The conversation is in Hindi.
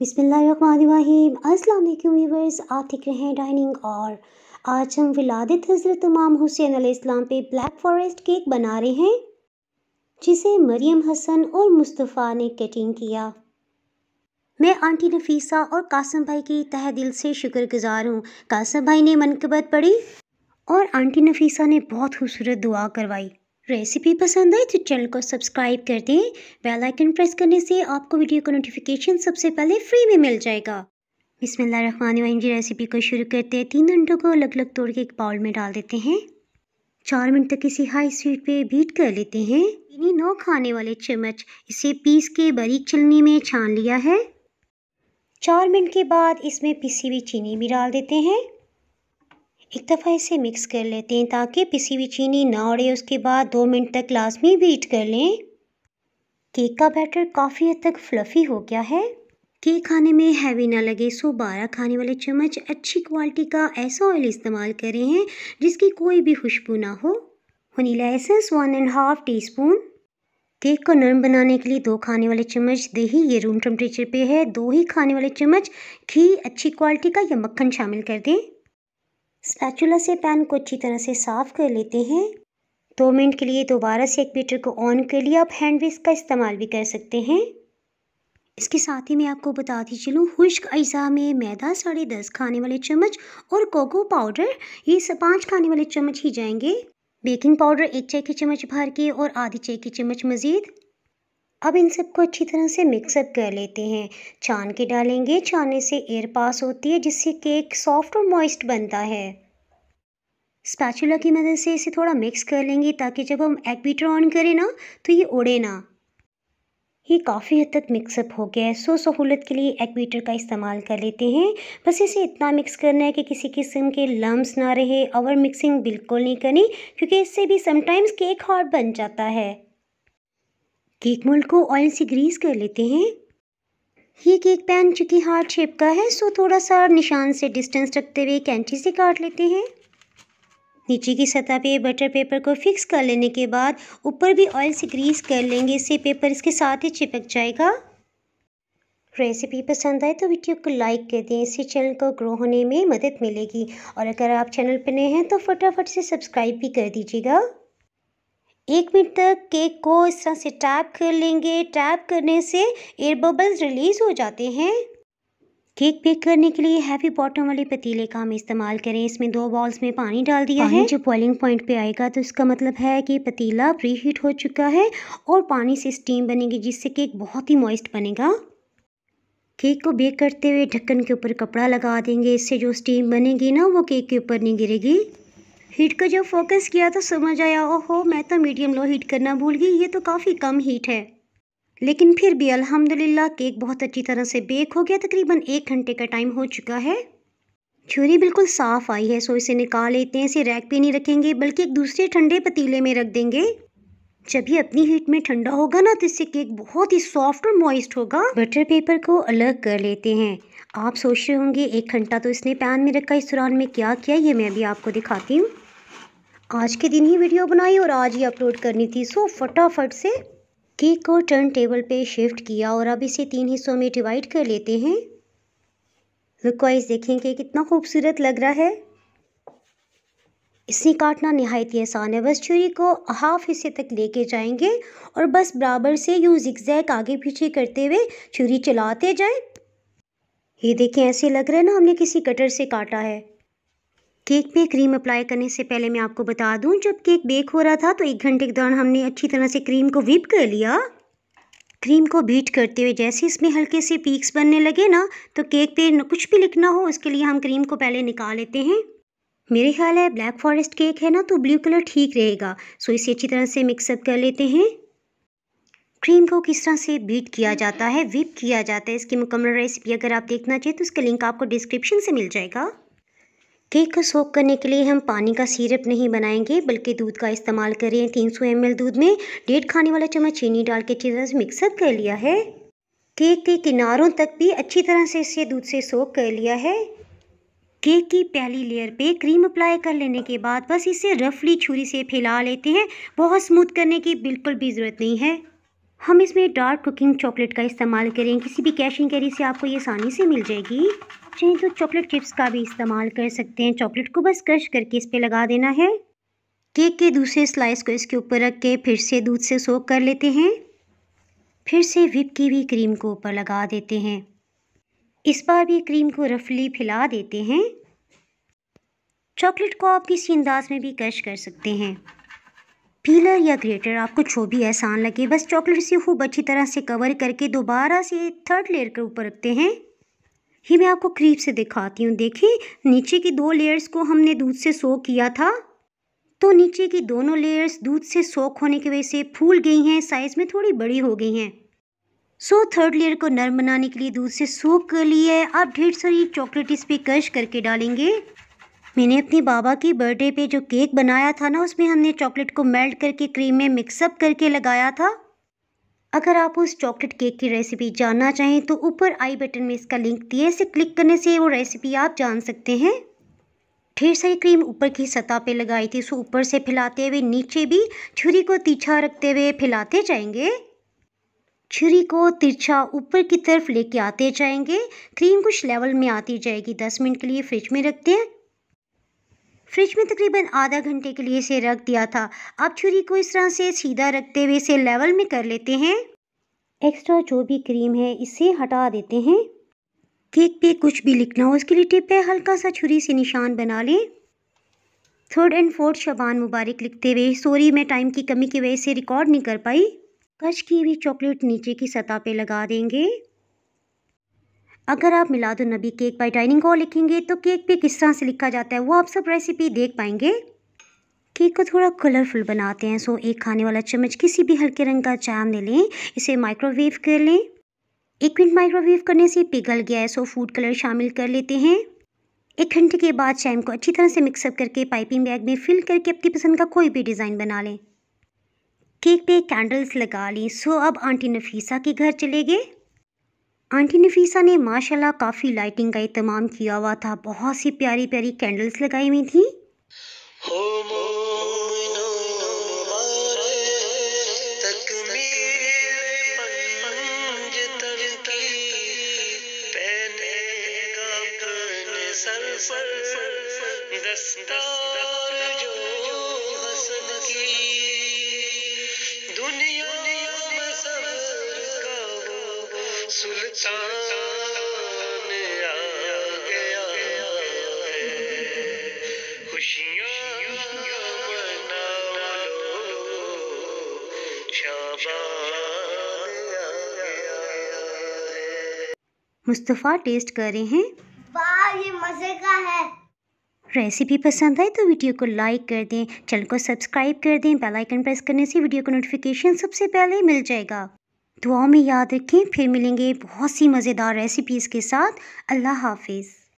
बिसमीम अस्सलाम आप देख रहे हैं डाइनिंग और आज हम विलादत हज़रत इमाम हुसैन इस्लाम पे ब्लैक फॉरेस्ट केक बना रहे हैं जिसे मरियम हसन और मुस्तफ़ा ने कटिंग किया मैं आंटी नफीसा और कासम भाई की तह दिल से शुक्रगुजार हूँ कासम भाई ने मनकबत पढ़ी और आंटी नफीसा ने बहुत खूबसूरत दुआ करवाई रेसिपी पसंद आए तो चैनल को सब्सक्राइब कर दें बेल आइकन प्रेस करने से आपको वीडियो का नोटिफिकेशन सबसे पहले फ्री में मिल जाएगा बिसमीम की रेसिपी को शुरू करते हैं तीन अंडों को अलग अलग तोड़ के एक बाउल में डाल देते हैं चार मिनट तक इसे हाई स्पीड पे बीट कर लेते हैं इन्हीं नौ खाने वाले चम्मच इसे पीस के बारीक चलनी में छान लिया है चार मिनट के बाद इसमें पिसी हुई चीनी भी डाल देते हैं एक दफ़ा इसे मिक्स कर लेते हैं ताकि पिसी हुई चीनी ना उड़े उसके बाद दो मिनट तक लाजमी बीट कर लें केक का बैटर काफ़ी हद तक फ्लफ़ी हो गया है केक खाने में हैवी ना लगे सो बारह खाने वाले चम्मच अच्छी क्वालिटी का ऐसा ऑयल इस्तेमाल करें हैं जिसकी कोई भी खुशबू ना हो vanilla essence one and half teaspoon cake को नरम बनाने के लिए दो खाने वाले चम्मच दही ये रूम टेम्परेचर पे है दो ही खाने वाले चम्मच घी अच्छी क्वालिटी का या मक्खन शामिल कर दें स्पैचुला से पैन को अच्छी तरह से साफ़ कर लेते हैं दो मिनट के लिए दोबारा से एक बीटर को ऑन कर लिया आप हैंड विस्क का इस्तेमाल भी कर सकते हैं इसके साथ ही मैं आपको बताती चलूँ खुश्क अज़ा में मैदा साढ़े दस खाने वाले चम्मच और कोको पाउडर ये सब पाँच खाने वाले चम्मच ही जाएंगे बेकिंग पाउडर एक चाय की चम्मच भर के और आधी चाय की चम्मच मज़ीद अब इन सबको अच्छी तरह से मिक्सअप कर लेते हैं छान के डालेंगे छाने से एयर पास होती है जिससे केक सॉफ्ट और मॉइस्ट बनता है स्पैचुला की मदद से इसे थोड़ा मिक्स कर लेंगे ताकि जब हम एग बीटर ऑन करें ना तो ये उड़े ना ये काफ़ी हद तक मिक्सअप हो गया है सो सहूलत के लिए एग बीटर का इस्तेमाल कर लेते हैं बस इसे इतना मिक्स करना है कि किसी किस्म के लम्ब ना रहे ओवर मिक्सिंग बिल्कुल नहीं करनी क्योंकि इससे भी समटाइम्स केक हार्ड बन जाता है केक मोल्ड को ऑयल से ग्रीस कर लेते हैं ये केक पैन चूँकि हार्ट शेप का है सो थोड़ा सा निशान से डिस्टेंस रखते हुए कैंची से काट लेते हैं नीचे की सतह पे बटर पेपर को फिक्स कर लेने के बाद ऊपर भी ऑयल से ग्रीस कर लेंगे इससे पेपर इसके साथ ही चिपक जाएगा रेसिपी पसंद आए तो वीडियो को लाइक कर दें इससे चैनल को ग्रो होने में मदद मिलेगी और अगर आप चैनल पर नए हैं तो फटाफट से सब्सक्राइब भी कर दीजिएगा एक मिनट तक केक को इस तरह से टैप कर लेंगे टैप करने से एयर बबल्स रिलीज़ हो जाते हैं केक बेक करने के लिए हैवी बॉटम वाले पतीले का हम इस्तेमाल करें इसमें दो बॉल्स में पानी डाल दिया पानी है जो बॉइलिंग पॉइंट पे आएगा तो इसका मतलब है कि पतीला प्री हीट हो चुका है और पानी से स्टीम बनेगी जिससे केक बहुत ही मॉइस्ट बनेगा केक को बेक करते हुए ढक्कन के ऊपर कपड़ा लगा देंगे इससे जो स्टीम बनेगी ना वो केक के ऊपर नहीं गिरेगी हीट का जब फोकस किया तो समझ आया ओहो मैं तो मीडियम लो हीट करना भूल गई ये तो काफ़ी कम हीट है लेकिन फिर भी अल्हम्दुलिल्लाह केक बहुत अच्छी तरह से बेक हो गया तकरीबन एक घंटे का टाइम हो चुका है छुरी बिल्कुल साफ़ आई है सो इसे निकाल लेते हैं इसे रैक पे नहीं रखेंगे बल्कि एक दूसरे ठंडे पतीले में रख देंगे जब ये अपनी हीट में ठंडा होगा ना तो इससे केक बहुत ही सॉफ्ट और मॉइस्ट होगा बटर पेपर को अलग कर लेते हैं आप सोच रहे होंगे एक घंटा तो इसने पैन में रखा इस दौरान में क्या किया ये मैं भी आपको दिखाती हूँ आज के दिन ही वीडियो बनाई और आज ही अपलोड करनी थी सो फटाफट से केक को टर्न टेबल पे शिफ्ट किया और अब इसे तीन हिस्सों में डिवाइड कर लेते हैं लुक वाइज देखें कि कितना खूबसूरत लग रहा है इसे काटना नहायत ही आसान है बस छुरी को हाफ हिस्से तक लेके जाएंगे और बस बराबर से यूँ जिक्जैक आगे पीछे करते हुए छुरी चलाते जाएं ये देखें ऐसे लग रहा है ना हमने किसी कटर से काटा है केक में क्रीम अप्लाई करने से पहले मैं आपको बता दूं जब केक बेक हो रहा था तो एक घंटे के दौरान हमने अच्छी तरह से क्रीम को विप कर लिया क्रीम को बीट करते हुए जैसे इसमें हल्के से पीक्स बनने लगे ना तो केक पे कुछ भी लिखना हो उसके लिए हम क्रीम को पहले निकाल लेते हैं मेरे ख्याल है ब्लैक फॉरेस्ट केक है ना तो ब्लू कलर ठीक रहेगा सो इसे अच्छी तरह से मिक्सअप कर लेते हैं क्रीम को किस तरह से बीट किया जाता है विप किया जाता है इसकी मुकम्मल रेसिपी अगर आप देखना चाहें तो उसका लिंक आपको डिस्क्रिप्शन से मिल जाएगा केक को सोख करने के लिए हम पानी का सीरप नहीं बनाएंगे बल्कि दूध का इस्तेमाल करें तीन सौ तीन सौ दूध में डेढ़ खाने वाला चम्मच चीनी डाल के अच्छी तरह से मिक्सअप कर लिया है केक के किनारों तक भी अच्छी तरह से इसे दूध से सोख कर लिया है केक की पहली लेयर पे क्रीम अप्लाई कर लेने के बाद बस इसे रफली छुरी से फैला लेते हैं बहुत स्मूथ करने की बिल्कुल भी ज़रूरत नहीं है हम इसमें डार्क कुकिंग चॉकलेट का इस्तेमाल करें किसी भी कैशिंग कैरी से आपको ये आसानी से मिल जाएगी चाहें तो चॉकलेट चिप्स का भी इस्तेमाल कर सकते हैं चॉकलेट को बस क्रश करके इस पर लगा देना है केक के दूसरे स्लाइस को इसके ऊपर रख के फिर से दूध से सोख कर लेते हैं फिर से विप की भी क्रीम को ऊपर लगा देते हैं इस बार भी क्रीम को रफली फैला देते हैं चॉकलेट को आप किसी अंदाज में भी क्रश कर सकते हैं पीलर या ग्रेटर आपको जो भी आसान लगे बस चॉकलेट से खूब अच्छी तरह से कवर करके दोबारा से थर्ड लेयर के ऊपर रखते हैं ये मैं आपको करीब से दिखाती हूँ देखिए नीचे की दो लेयर्स को हमने दूध से सो किया था तो नीचे की दोनों लेयर्स दूध से सोख होने की वजह से फूल गई हैं साइज़ में थोड़ी बड़ी हो गई हैं सो थर्ड लेयर को नर्म बनाने के लिए दूध से सोख कर लिए आप ढेर सारी चॉकलेट इस पर कश करके डालेंगे मैंने अपने बाबा की बर्थडे पे जो केक बनाया था ना उसमें हमने चॉकलेट को मेल्ट करके क्रीम में मिक्सअप करके लगाया था अगर आप उस चॉकलेट केक की रेसिपी जानना चाहें तो ऊपर आई बटन में इसका लिंक दिए इसे क्लिक करने से वो रेसिपी आप जान सकते हैं ढेर सारी क्रीम ऊपर की सतह पे लगाई थी उसको ऊपर से फैलाते हुए नीचे भी छुरी को तीछा रखते हुए फैलाते जाएंगे छुरी को तिरछा ऊपर की तरफ लेके आते जाएंगे क्रीम कुछ लेवल में आती जाएगी दस मिनट के लिए फ्रिज में रखते हैं फ्रिज में तकरीबन आधा घंटे के लिए इसे रख दिया था अब छुरी को इस तरह से सीधा रखते हुए इसे लेवल में कर लेते हैं एक्स्ट्रा जो भी क्रीम है इसे हटा देते हैं केक पे कुछ भी लिखना हो उसके लिए टिप है हल्का सा छुरी से निशान बना लें थर्ड एंड फोर्थ शबान मुबारक लिखते हुए सॉरी मैं टाइम की कमी की वजह से रिकॉर्ड नहीं कर पाई कश की हुई चॉकलेट नीचे की सतह पे लगा देंगे अगर आप Miladunnabi cake by dining hall लिखेंगे तो केक पे किस तरह से लिखा जाता है वो आप सब रेसिपी देख पाएंगे केक को थोड़ा कलरफुल बनाते हैं सो एक खाने वाला चम्मच किसी भी हल्के रंग का जैम ले लें इसे माइक्रोवेव कर लें एक मिनट माइक्रोवेव करने से पिघल गया है सो फूड कलर शामिल कर लेते हैं एक घंटे के बाद चैम को अच्छी तरह से मिक्सअप करके पाइपिंग बैग में फिल करके अपनी पसंद का कोई भी डिज़ाइन बना लें केक पे कैंडल्स लगा लें सो अब आंटी नफीसा के घर चले गए आंटी नफीसा ने माशाल्लाह काफ़ी लाइटिंग का इतमाम किया हुआ था बहुत सी प्यारी प्यारी कैंडल्स लगाई हुई थी दस्तार मुस्तफ़ा टेस्ट रहे हैं ये मज़े का है रेसिपी पसंद आए तो वीडियो को लाइक कर दें चैनल को सब्सक्राइब कर दें बेल आइकन प्रेस करने से वीडियो को नोटिफिकेशन सबसे पहले मिल जाएगा दुआ में याद रखें फिर मिलेंगे बहुत सी मज़ेदार रेसिपीज़ के साथ अल्लाह हाफिज़